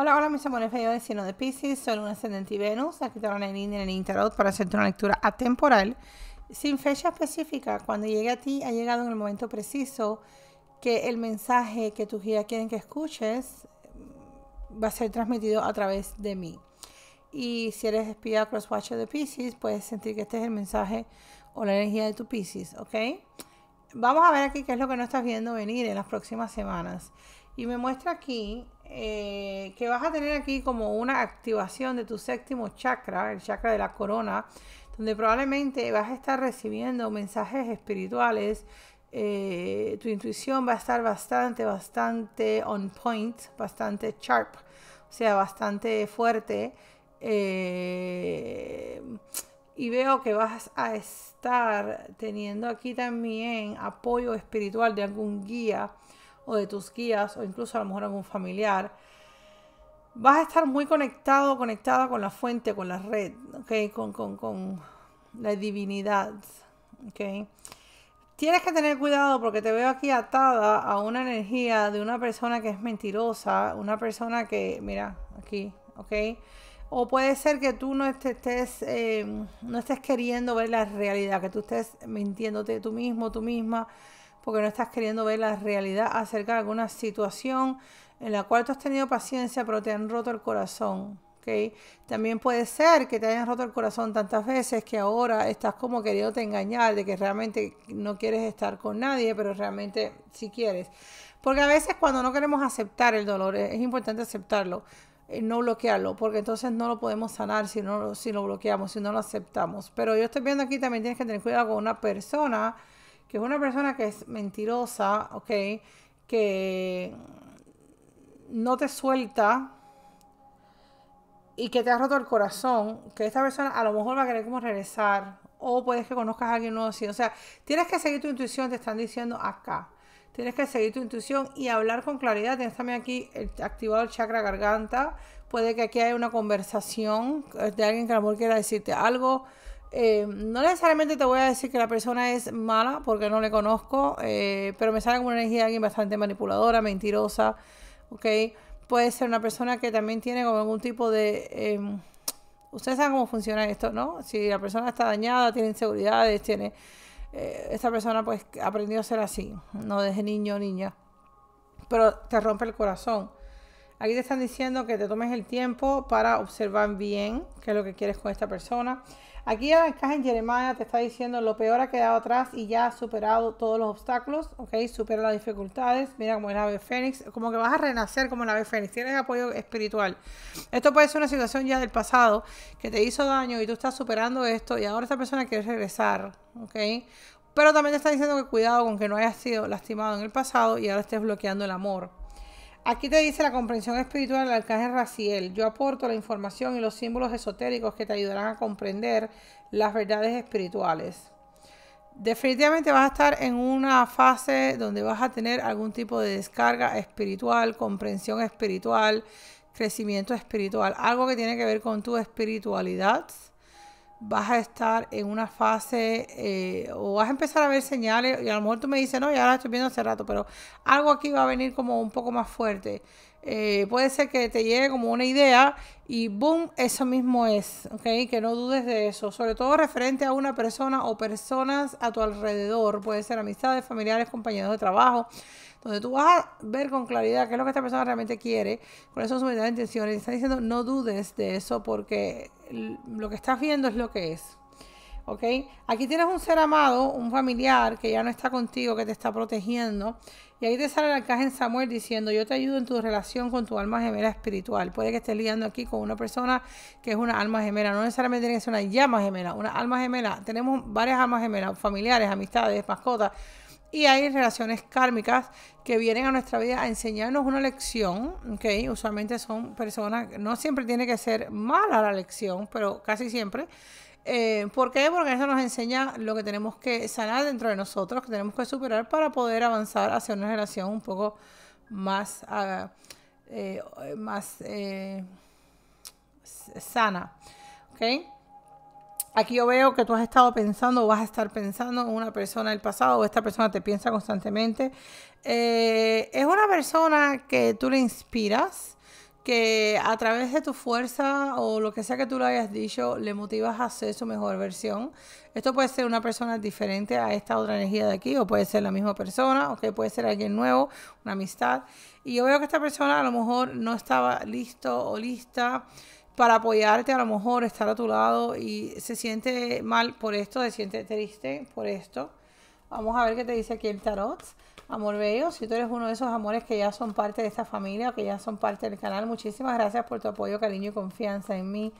Hola, hola mis amores Feo de Piscis, de Pisces, soy un ascendente y Venus, aquí te en el en el para hacerte una lectura atemporal, sin fecha específica, cuando llegue a ti ha llegado en el momento preciso que el mensaje que tus guías quieren que escuches mm, va a ser transmitido a través de mí. Y si eres espía crosswatcher de Pisces, puedes sentir que este es el mensaje o la energía de tu Pisces, ¿ok? Vamos a ver aquí qué es lo que no estás viendo venir en las próximas semanas. Y me muestra aquí eh, que vas a tener aquí como una activación de tu séptimo chakra, el chakra de la corona, donde probablemente vas a estar recibiendo mensajes espirituales. Eh, tu intuición va a estar bastante, bastante on point, bastante sharp, o sea, bastante fuerte. Eh, y veo que vas a estar teniendo aquí también apoyo espiritual de algún guía o de tus guías o incluso a lo mejor algún familiar, vas a estar muy conectado, conectada con la fuente, con la red, ¿okay? con, la divinidad. ¿okay? Tienes que tener cuidado porque te veo aquí atada a una energía de una persona que es mentirosa, una persona que, mira, aquí, ¿ok? O puede ser que tú no estés, eh, no estés queriendo ver la realidad, que tú estés mintiéndote tú mismo, tú misma porque no estás queriendo ver la realidad acerca de alguna situación en la cual tú has tenido paciencia, pero te han roto el corazón. ¿okay? También puede ser que te hayan roto el corazón tantas veces que ahora estás como te engañar de que realmente no quieres estar con nadie, pero realmente sí quieres. Porque a veces cuando no queremos aceptar el dolor, eh, es importante aceptarlo eh, no bloquearlo, porque entonces no lo podemos sanar si, no, si lo bloqueamos, si no lo aceptamos. Pero yo estoy viendo aquí también tienes que tener cuidado con una persona que es una persona que es mentirosa, ¿ok? Que no te suelta y que te ha roto el corazón, que esta persona a lo mejor va a querer como regresar o puedes que conozcas a alguien nuevo. Sí. O sea, tienes que seguir tu intuición, te están diciendo acá. Tienes que seguir tu intuición y hablar con claridad. Tienes también aquí activado el chakra garganta. Puede que aquí haya una conversación eh, de alguien que a lo mejor quiera decirte algo. Eh, no necesariamente te voy a decir que la persona es mala porque no le conozco, eh, pero me sale como una energía de alguien bastante manipuladora, mentirosa, ¿ok? Puede ser una persona que también tiene como algún tipo de... Em, ustedes saben cómo funciona esto, ¿no? Si la persona está dañada, tiene inseguridades, tiene... Eh, esta persona pues aprendió a ser así, no desde niño o niña, pero te rompe el corazón. Aquí te están diciendo que te tomes el tiempo para observar bien qué es lo que quieres con esta persona. Aquí en la en Jeremiah te está diciendo lo peor ha quedado atrás y ya ha superado todos los obstáculos, ¿ok? Supera las dificultades, mira como el ave fénix, como que vas a renacer como la ave fénix, tienes apoyo espiritual. Esto puede ser una situación ya del pasado que te hizo daño y tú estás superando esto y ahora esta persona quiere regresar, ¿ok? Pero también te está diciendo que cuidado con que no hayas sido lastimado en el pasado y ahora estés bloqueando el amor. Aquí te dice la comprensión espiritual del arcángel Raciel. Yo aporto la información y los símbolos esotéricos que te ayudarán a comprender las verdades espirituales. Definitivamente vas a estar en una fase donde vas a tener algún tipo de descarga espiritual, comprensión espiritual, crecimiento espiritual, algo que tiene que ver con tu espiritualidad vas a estar en una fase eh, o vas a empezar a ver señales y a lo mejor tú me dices, no, ya la estoy viendo hace rato, pero algo aquí va a venir como un poco más fuerte. Eh, puede ser que te llegue como una idea y boom, eso mismo es, ¿ok? Que no dudes de eso, sobre todo referente a una persona o personas a tu alrededor, puede ser amistades, familiares, compañeros de trabajo, donde tú vas a ver con claridad qué es lo que esta persona realmente quiere, eso son sus verdaderas intenciones. y está diciendo no dudes de eso porque lo que estás viendo es lo que es. ¿Ok? Aquí tienes un ser amado, un familiar que ya no está contigo, que te está protegiendo. Y ahí te sale la caja en Samuel diciendo, yo te ayudo en tu relación con tu alma gemela espiritual. Puede que estés lidiando aquí con una persona que es una alma gemela. No necesariamente tiene que ser una llama gemela, una alma gemela. Tenemos varias almas gemelas, familiares, amistades, mascotas y hay relaciones kármicas que vienen a nuestra vida a enseñarnos una lección, ¿ok? Usualmente son personas, no siempre tiene que ser mala la lección, pero casi siempre. Eh, ¿Por qué? Porque eso nos enseña lo que tenemos que sanar dentro de nosotros, que tenemos que superar para poder avanzar hacia una relación un poco más, ah, eh, más eh, sana, ¿ok? Aquí yo veo que tú has estado pensando o vas a estar pensando en una persona del pasado o esta persona te piensa constantemente. Eh, es una persona que tú le inspiras, que a través de tu fuerza o lo que sea que tú le hayas dicho, le motivas a ser su mejor versión. Esto puede ser una persona diferente a esta otra energía de aquí, o puede ser la misma persona, o que puede ser alguien nuevo, una amistad. Y yo veo que esta persona a lo mejor no estaba listo o lista para apoyarte, a lo mejor estar a tu lado y se siente mal por esto, se siente triste por esto. Vamos a ver qué te dice aquí el tarot. Amor bello, si tú eres uno de esos amores que ya son parte de esta familia, o que ya son parte del canal, muchísimas gracias por tu apoyo, cariño y confianza en mí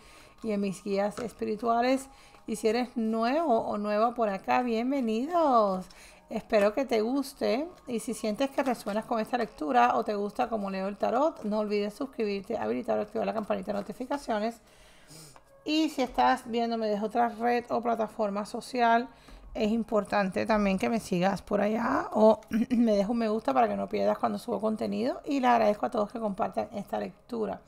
y en mis guías espirituales. Y si eres nuevo o nueva por acá, bienvenidos. Espero que te guste y si sientes que resuenas con esta lectura o te gusta como leo el tarot, no olvides suscribirte, habilitar o activar la campanita de notificaciones. Y si estás viéndome desde otra red o plataforma social, es importante también que me sigas por allá o me dejes un me gusta para que no pierdas cuando subo contenido y le agradezco a todos que compartan esta lectura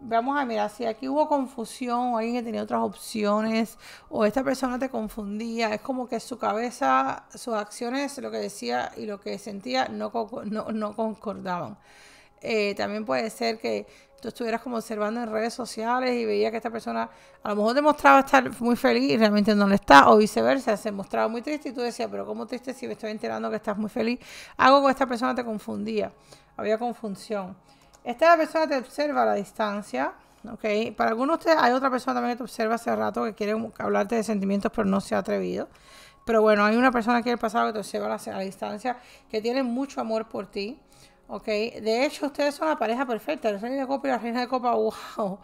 vamos a mirar si aquí hubo confusión o alguien que tenía otras opciones o esta persona te confundía. Es como que su cabeza, sus acciones, lo que decía y lo que sentía no, no, concordaban. Eh, también puede ser que tú estuvieras como observando en redes sociales y veías que esta persona a lo mejor te demostraba estar muy feliz y realmente no le está, o viceversa, se mostraba muy triste y tú decías, pero ¿cómo triste si me estoy enterando que estás muy feliz? Algo con esta persona te confundía, había confusión. Esta es la persona que te observa a la distancia. ¿ok? Para algunos de ustedes hay otra persona también que te observa hace rato que quiere hablarte de sentimientos pero no se ha atrevido. Pero bueno, hay una persona que el pasado que te observa a la, distancia, que tiene mucho amor por ti. ¿ok? De hecho, ustedes son la pareja perfecta, el rey de copa y la reina de copa, wow.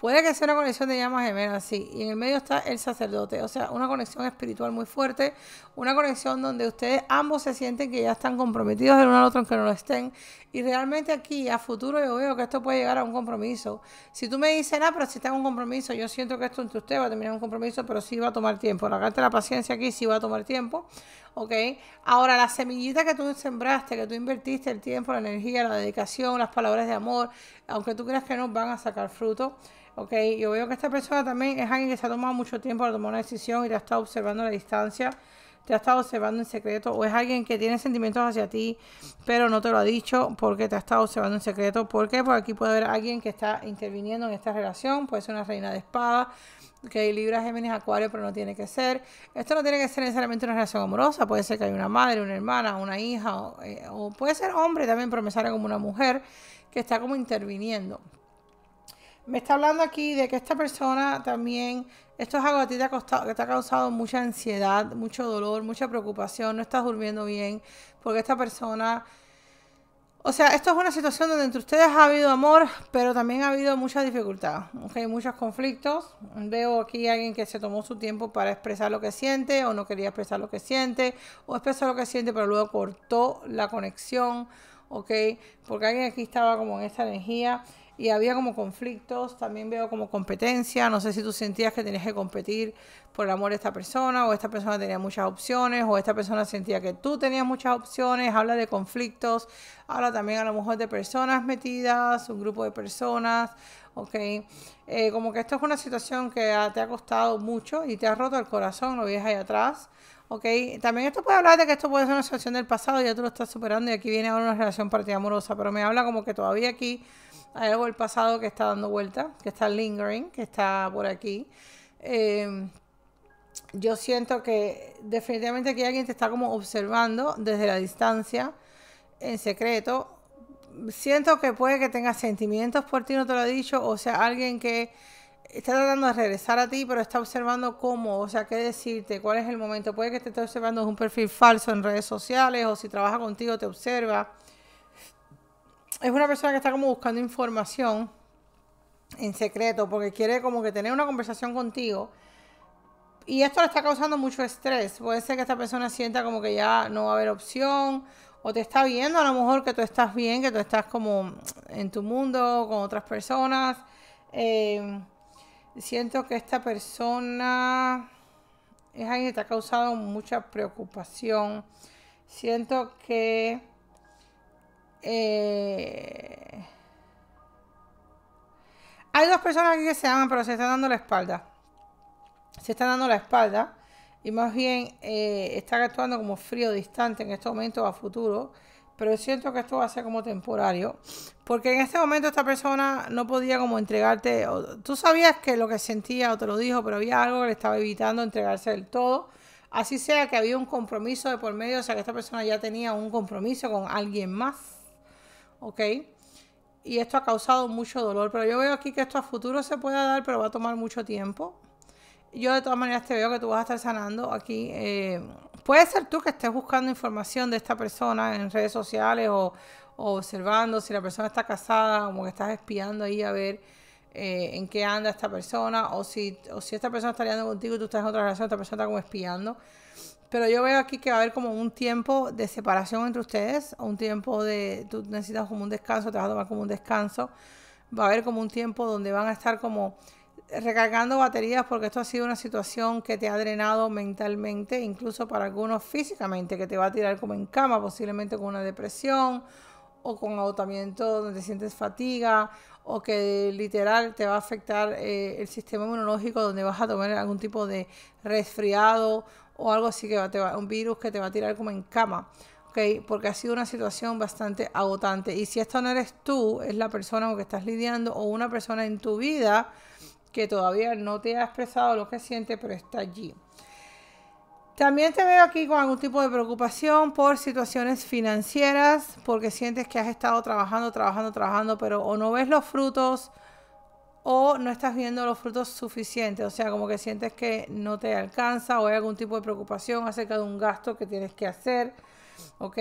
Puede que sea una conexión de llamas gemelas, sí. Y en el medio está el sacerdote, o sea, una conexión espiritual muy fuerte, una conexión donde ustedes ambos se sienten que ya están comprometidos el uno al otro aunque no lo estén. Y realmente aquí, a futuro, yo veo que esto puede llegar a un compromiso. Si tú me dices, ah, pero si está en un compromiso, yo siento que esto entre ustedes va a terminar en un compromiso, pero sí va a tomar tiempo. La la paciencia aquí sí va a tomar tiempo, ¿ok? Ahora, la semillita que tú sembraste, que tú invertiste el tiempo, la energía, la dedicación, las palabras de amor, aunque tú creas que no van a sacar fruto, ¿ok? Yo veo que esta persona también es alguien que se ha tomado mucho tiempo para tomar una decisión y te ha estado observando a la distancia, te ha estado observando en secreto, o es alguien que tiene sentimientos hacia ti, pero no te lo ha dicho porque te ha estado observando en secreto. ¿Por qué? Porque aquí puede haber alguien que está interviniendo en esta relación, puede ser una reina de espada, que hay Libra, Géminis, Acuario, pero no tiene que ser. Esto no tiene que ser necesariamente una relación amorosa, puede ser que haya una madre, una hermana, una hija, o eh, puede ser hombre también, pero me sale como una mujer que está como interviniendo. Me está hablando aquí de que esta persona también, esto es algo a ti te ha, costado, que te ha causado mucha ansiedad, mucho dolor, mucha preocupación, no estás durmiendo bien, porque esta persona o sea, esto es una situación donde entre ustedes ha habido amor, pero también ha habido mucha dificultad, ¿okay? muchos conflictos. Veo aquí a alguien que se tomó su tiempo para expresar lo que siente o no quería expresar lo que siente o expresó lo que siente, pero luego cortó la conexión, ¿ok? Porque alguien aquí estaba como en esta energía y había como conflictos, también veo como competencia, no sé si tú sentías que tenías que competir por el amor de esta persona, o esta persona tenía muchas opciones, o esta persona sentía que tú tenías muchas opciones, habla de conflictos, habla también a lo mejor de personas metidas, un grupo de personas, ¿ok? Eh, como que esto es una situación que te ha costado mucho y te ha roto el corazón, lo ves ahí atrás. ¿ok? También esto puede hablar de que esto puede ser una situación del pasado, ya tú lo estás superando y aquí viene ahora una relación amorosa, pero me habla como que todavía aquí hay algo del pasado que está dando vuelta, que está lingering, que está por aquí. Em, yo siento que definitivamente aquí alguien te está como observando desde la distancia, en secreto. Siento que puede que tenga sentimientos por ti, no te lo he dicho, o sea, alguien que está tratando de regresar a ti, pero está observando cómo, o sea, qué decirte, cuál es el momento. Puede que te esté observando es un perfil falso en redes sociales, o si trabaja contigo te observa es una persona que está como buscando información en secreto porque quiere como que tener una conversación contigo. Y esto le está causando mucho estrés. Puede ser que esta persona sienta como que ya no va a haber opción o te está viendo a lo mejor que tú estás bien, que tú estás como en tu mundo con otras personas. Eh, siento que esta persona es alguien que te ha causado mucha preocupación. Siento que eh... Hay dos personas aquí que se aman, pero se están dando la espalda. Se están dando la espalda. Y más bien eh, están actuando como frío distante en este momentos a futuro. Pero siento que esto va a ser como temporario. Porque en este momento esta persona no podía como entregarte. tú sabías que lo que sentía o te lo dijo, pero había algo que le estaba evitando entregarse del todo. Así sea que había un compromiso de por medio, o sea que esta persona ya tenía un compromiso con alguien más ¿ok? Y esto ha causado mucho dolor, pero yo veo aquí que esto a futuro se puede dar, pero va a tomar mucho tiempo. Yo de todas maneras te veo que tú vas a estar sanando aquí. Eh, puede ser tú que estés buscando información de esta persona en redes sociales o, observando si la persona está casada, como que estás espiando ahí a ver eh, en qué anda esta persona o si, o si esta persona está liando contigo y tú estás en otra relación, esta persona está como espiando. Pero yo veo aquí que va a haber como un tiempo de separación entre ustedes, un tiempo de, tú necesitas como un descanso, te vas a tomar como un descanso, va a haber como un tiempo donde van a estar como recargando baterías porque esto ha sido una situación que te ha drenado mentalmente, incluso para algunos físicamente, que te va a tirar como en cama, posiblemente con una depresión o con agotamiento donde sientes fatiga o que literal te va a afectar eh, el sistema inmunológico donde vas a tomar algún tipo de resfriado o algo así que va, te va, un virus que te va a tirar como en cama. ¿ok? porque ha sido una situación bastante agotante. Y si esto no eres tú, es la persona con que estás lidiando o una persona en tu vida que todavía no te ha expresado lo que siente, pero está allí. También te veo aquí con algún tipo de preocupación por situaciones financieras, porque sientes que has estado trabajando, trabajando, trabajando, pero o no ves los frutos o no estás viendo los frutos suficientes, o sea, como que sientes que no te alcanza o hay algún tipo de preocupación acerca de un gasto que tienes que hacer, ¿ok?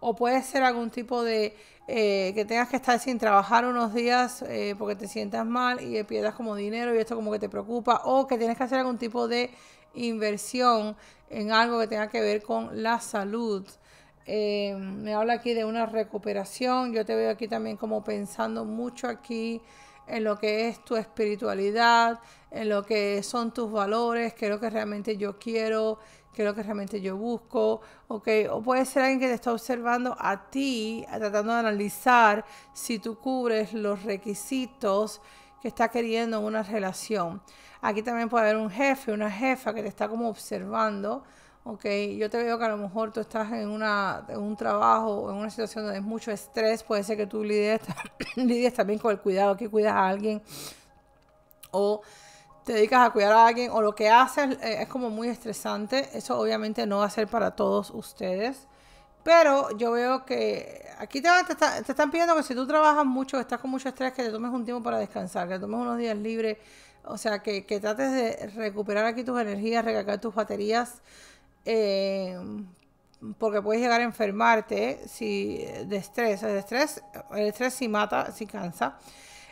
O puede ser algún tipo de eh, que tengas que estar sin trabajar unos días eh, porque te sientas mal y pierdas como dinero y esto como que te preocupa, o que tienes que hacer algún tipo de inversión en algo que tenga que ver con la salud. Eh, me habla aquí de una recuperación, yo te veo aquí también como pensando mucho aquí en lo que es tu espiritualidad, en lo que son tus valores, qué es lo que realmente yo quiero, qué es lo que realmente yo busco, ¿ok? O puede ser alguien que te está observando a ti, tratando de analizar si tú cubres los requisitos que está queriendo en una relación. Aquí también puede haber un jefe, una jefa que te está como observando, ok, yo te veo que a lo mejor tú estás en, una, un trabajo, o en una situación donde es mucho estrés, puede ser que tú lidies, también con el cuidado, que cuidas a alguien, o te dedicas a cuidar a alguien, o lo que haces eh, es como muy estresante, eso obviamente no va a ser para todos ustedes. Pero yo veo que aquí te, están pidiendo que si tú trabajas mucho, estás con mucho estrés, que te tomes un tiempo para descansar, que te tomes unos días libres, o sea, que, que trates de recuperar aquí tus energías, recargar tus baterías, Em, porque puedes llegar a enfermarte si, de estrés. El estrés, el estrés mata, si cansa.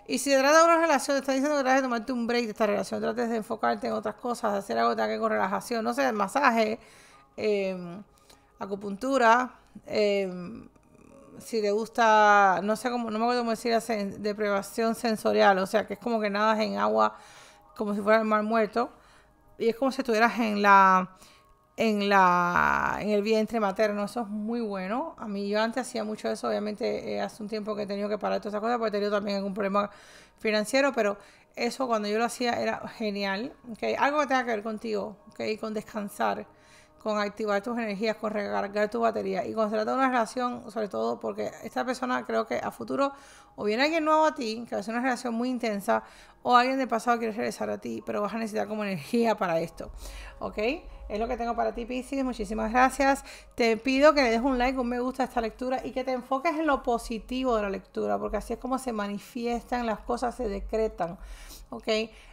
Y si te trata de una relación, te diciendo que trates de tomarte un break de esta relación, trates de enfocarte en otras cosas, hacer algo que con relajación, no sé, masaje, em, acupuntura, em, si te gusta, no sé cómo, no me acuerdo cómo decir, deprivación sensorial, o sea, que es como que nadas en agua como si fuera el mar muerto, y es como si estuvieras en la en, la, en el vientre materno. Eso es muy bueno. A mí yo antes hacía mucho eso. Obviamente eh, hace un tiempo que he tenido que parar todas esas cosas porque he tenido también algún problema financiero, pero eso cuando yo lo hacía era genial. ¿okay? Algo que tenga que ver contigo, ¿okay? con descansar, con activar tus energías, con recargar tu batería. Y con tratar una relación, sobre todo porque esta persona creo que a futuro o viene alguien nuevo a ti, que va a ser una relación muy intensa, o alguien del pasado quiere regresar a ti, pero vas a necesitar como energía para esto. ¿Ok? Es lo que tengo para ti, Pisces. Muchísimas gracias. Te pido que le des un like, un me gusta a esta lectura y que te enfoques en lo positivo de la lectura, porque así es como se manifiestan las cosas, se decretan. ¿ok?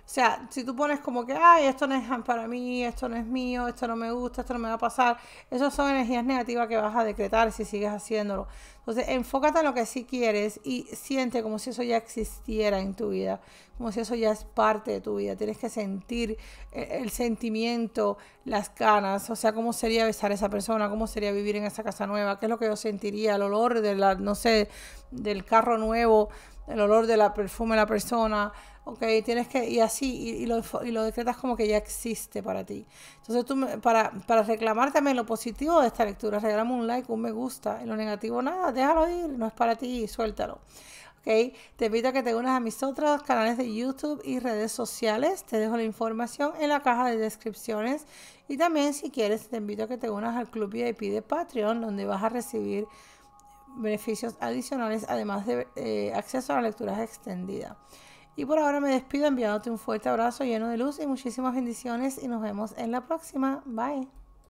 O sea, si tú pones como que, ay, esto no es para mí, esto no es mío, esto no me gusta, esto no me va a pasar, esas son energías negativas que vas a decretar si sigues haciéndolo. Entonces, enfócate en lo que sí quieres y siente como si eso ya existiera en tu vida, como si eso ya es parte de tu vida. Tienes que sentir eh, el, sentimiento, las ganas, o sea, cómo sería besar a esa persona, cómo sería vivir en esa casa nueva, qué es lo que yo sentiría, el olor de la, no sé, del carro nuevo, el olor de la perfume de la persona, ok, tienes que, y así, y, lo, decretas como que ya existe para ti. Entonces tú, para, para reclamar también lo positivo de esta lectura, regálame un like, un me gusta, en lo negativo nada, déjalo ir, no es para ti, suéltalo. Okay. Te invito a que te unas a mis otros canales de YouTube y redes sociales. Te dejo la información en la caja de descripciones. Y también, si quieres, te invito a que te unas al Club VIP de Patreon, donde vas a recibir beneficios adicionales, además de eh, acceso a lecturas extendidas. Y por ahora me despido enviándote un fuerte abrazo lleno de luz y muchísimas bendiciones y nos vemos en la próxima. Bye.